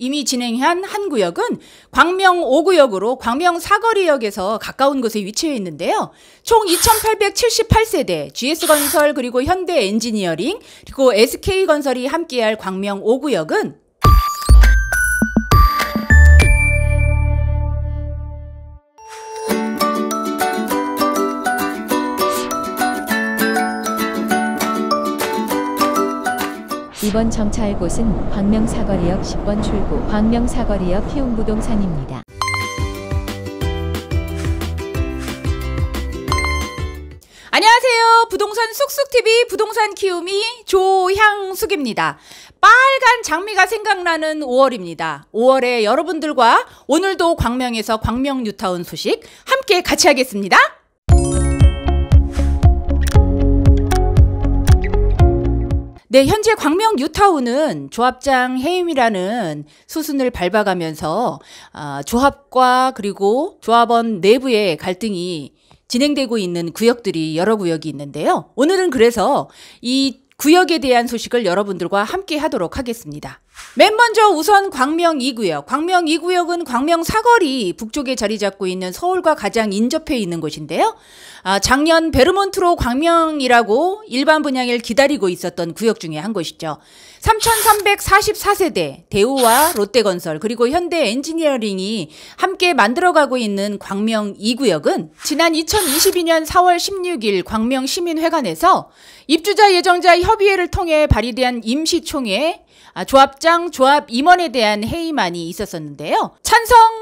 이미 진행한 한 구역은 광명 5구역으로 광명 사거리역에서 가까운 곳에 위치해 있는데요. 총 2,878세대 GS건설 그리고 현대엔지니어링 그리고 SK건설이 함께할 광명 5구역은 이번 정차할 곳은 광명사거리역 10번 출구 광명사거리역 키움부동산입니다 안녕하세요. 부동산 쑥쑥TV 부동산 키움이 조향숙입니다. 빨간 장미가 생각나는 5월입니다. 5월에 여러분들과 오늘도 광명에서 광명 뉴타운 소식 함께 같이 하겠습니다. 네, 현재 광명 뉴타운은 조합장 해임이라는 수순을 밟아가면서 아, 조합과 그리고 조합원 내부의 갈등이 진행되고 있는 구역들이 여러 구역이 있는데요. 오늘은 그래서 이 구역에 대한 소식을 여러분들과 함께 하도록 하겠습니다. 맨 먼저 우선 광명 2구역. 광명 2구역은 광명 사거리 북쪽에 자리 잡고 있는 서울과 가장 인접해 있는 곳인데요. 아, 작년 베르몬트로 광명이라고 일반 분양을 기다리고 있었던 구역 중에 한 곳이죠. 3,344세대 대우와 롯데건설 그리고 현대 엔지니어링이 함께 만들어가고 있는 광명 2구역은 지난 2022년 4월 16일 광명 시민회관에서 입주자 예정자 협의회를 통해 발의된 임시총회 아, 조합장 조합 임원에 대한 회의만이 있었었는데요. 찬성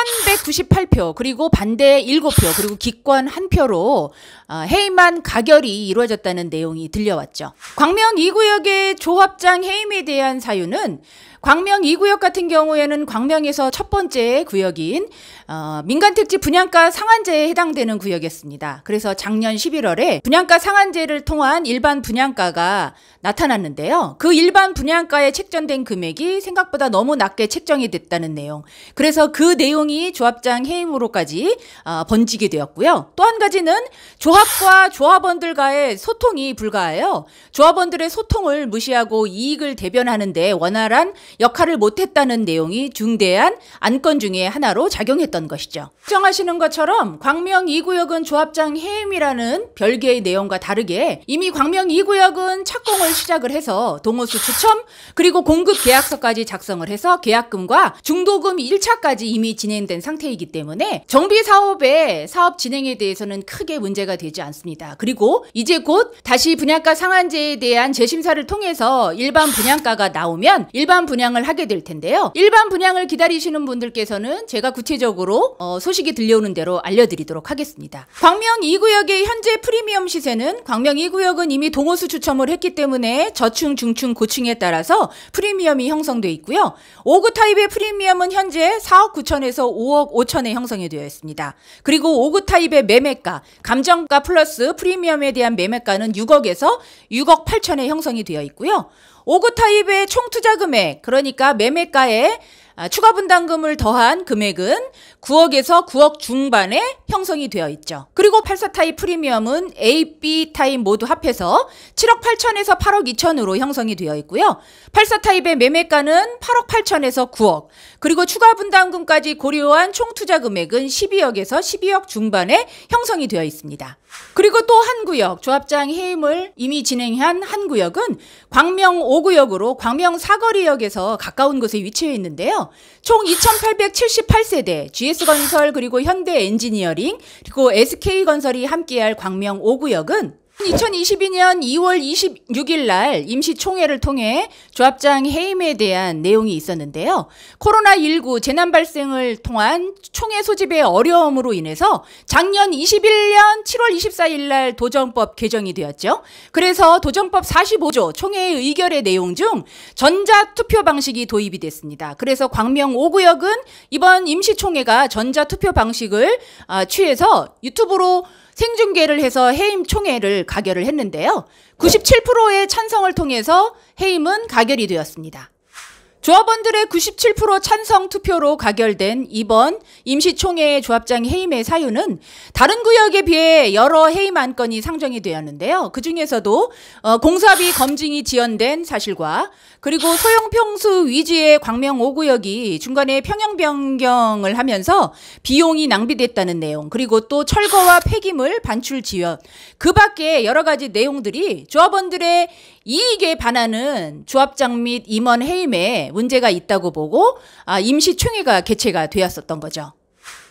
1198표 그리고 반대 7표 그리고 기권 1표로 어, 해임안 가결이 이루어졌다는 내용이 들려왔죠. 광명 2구역의 조합장 해임에 대한 사유는 광명 2구역 같은 경우에는 광명에서 첫 번째 구역인 어, 민간택지 분양가 상한제에 해당되는 구역이었습니다. 그래서 작년 11월에 분양가 상한제를 통한 일반 분양가가 나타났는데요. 그 일반 분양가에 책정된 금액이 생각보다 너무 낮게 책정이 됐다는 내용. 그래서 그 내용 운동이 조합장 해임으로까지 어, 번지게 되었고요. 또 한 가지는 조합과 조합원들 과의 소통이 불가하여 조합원들의 소통을 무시하고 이익을 대변하는데 원활한 역할을 못했다는 내용이 중대한 안건 중에 하나로 작용했던 것이죠. 정하시는 것처럼 광명 2구역은 조합장 해임이라는 별개의 내용과 다르게 이미 광명 2구역은 착공을 시작을 해서 동호수 추첨 그리고 공급 계약서까지 작성을 해서 계약금과 중도금 1차까지 이미 진행된 상태이기 때문에 정비 사업의 사업 진행에 대해서는 크게 문제가 되지 않습니다. 그리고 이제 곧 다시 분양가 상한제에 대한 재심사를 통해서 일반 분양가가 나오면 일반 분양을 하게 될 텐데요. 일반 분양을 기다리시는 분들께서는 제가 구체적으로 어, 소식이 들려오는 대로 알려드리도록 하겠습니다. 광명 2구역의 현재 프리미엄 시세는 광명 2구역은 이미 동호수 추첨을 했기 때문에 저층, 중층, 고층에 따라서 프리미엄이 형성돼 있고요. 5구 타입의 프리미엄은 현재 4억 9천에서 에서 5억 5천에 형성이 되어 있습니다. 그리고 5구 타입의 매매가, 감정가 플러스 프리미엄에 대한 매매가는 6억에서 6억 8천에 형성이 되어 있고요. 5구 타입의 총 투자 금액, 그러니까 매매가의 아, 추가 분담금을 더한 금액은 9억에서 9억 중반에 형성이 되어 있죠. 그리고 84 타입 프리미엄은 A, B 타입 모두 합해서 7억 8천에서 8억 2천으로 형성이 되어 있고요. 84 타입의 매매가는 8억 8천에서 9억, 그리고 추가 분담금까지 고려한 총 투자 금액은 12억에서 12억 중반에 형성이 되어 있습니다. 그리고 또 한 구역 조합장 해임을 이미 진행한 한 구역은 광명 5구역으로 광명 사거리역에서 가까운 곳에 위치해 있는데요. 총 2878세대 GS건설 그리고 현대엔지니어링 그리고 SK건설이 함께할 광명 5구역은 2022년 2월 26일 날 임시총회를 통해 조합장 해임에 대한 내용이 있었는데요. 코로나19 재난 발생을 통한 총회 소집의 어려움으로 인해서 작년 21년 7월 24일 날 도정법 개정이 되었죠. 그래서 도정법 45조 총회의 의결의 내용 중 전자투표 방식이 도입이 됐습니다. 그래서 광명 5구역은 이번 임시총회가 전자투표 방식을 아, 취해서 유튜브로 생중계를 해서 해임 총회를 가결을 했는데요. 97%의 찬성을 통해서 해임은 가결이 되었습니다. 조합원들의 97% 찬성 투표로 가결된 이번 임시총회 조합장 해임의 사유는 다른 구역에 비해 여러 해임 안건이 상정이 되었는데요. 그 중에서도 어, 공사비 검증이 지연된 사실과 그리고 소형평수 위주의 광명 5구역이 중간에 평형 변경을 하면서 비용이 낭비됐다는 내용 그리고 또 철거와 폐기물 반출 지연 그 밖에 여러 가지 내용들이 조합원들의 이익에 반하는 조합장 및 임원 해임에 문제가 있다고 보고 아, 임시총회가 개최가 되었었던 거죠.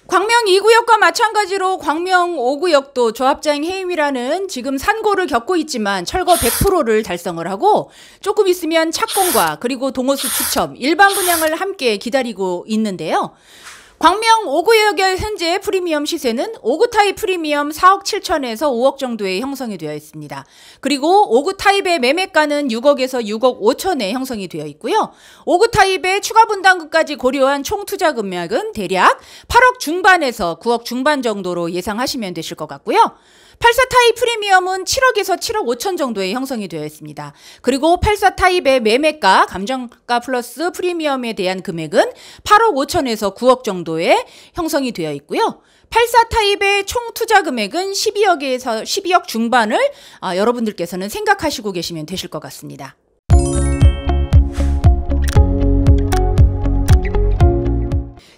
광명 2구역과 마찬가지로 광명 5구역도 조합장 해임이라는 지금 산고를 겪고 있지만 철거 100%를 달성을 하고 조금 있으면 착공과 그리고 동호수 추첨, 일반 분양을 함께 기다리고 있는데요. 광명 5구역의 현재 프리미엄 시세는 5구 타입 프리미엄 4억 7천에서 5억 정도에 형성이 되어 있습니다. 그리고 5구 타입의 매매가는 6억에서 6억 5천에 형성이 되어 있고요. 5구 타입의 추가 분담금까지 고려한 총 투자 금액은 대략 8억 중반에서 9억 중반 정도로 예상하시면 되실 것 같고요. 84 타입 프리미엄은 7억에서 7억 5천 정도에 형성이 되어 있습니다. 그리고 84 타입의 매매가 감정가 플러스 프리미엄에 대한 금액은 8억 5천에서 9억 정도에 형성이 되어 있고요. 84 타입의 총 투자 금액은 12억에서 12억 중반을 어, 여러분들께서는 생각하시고 계시면 되실 것 같습니다.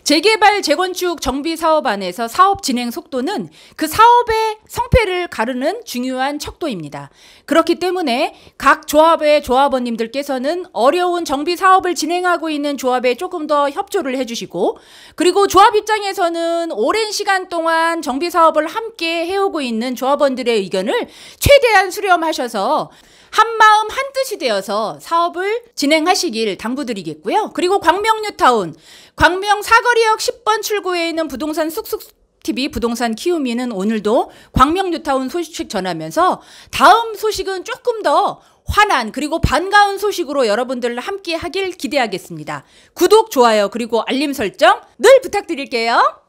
재개발 재건축 정비 사업 안에서 사업 진행 속도는 그 사업의 성패를 가르는 중요한 척도입니다. 그렇기 때문에 각 조합의 조합원님들께서는 어려운 정비 사업을 진행하고 있는 조합에 조금 더 협조를 해주시고 그리고 조합 입장에서는 오랜 시간 동안 정비 사업을 함께 해오고 있는 조합원들의 의견을 최대한 수렴하셔서 한마음 한뜻이 되어서 사업을 진행하시길 당부드리겠고요. 그리고 광명뉴타운, 광명 사거리 서리역 10번 출구에 있는 부동산 쑥쑥 TV 부동산 키우미는 오늘도 광명 뉴타운 소식 전하면서 다음 소식은 조금 더 환한 그리고 반가운 소식으로 여러분들 함께 하길 기대하겠습니다. 구독, 좋아요, 그리고 알림 설정 늘 부탁드릴게요.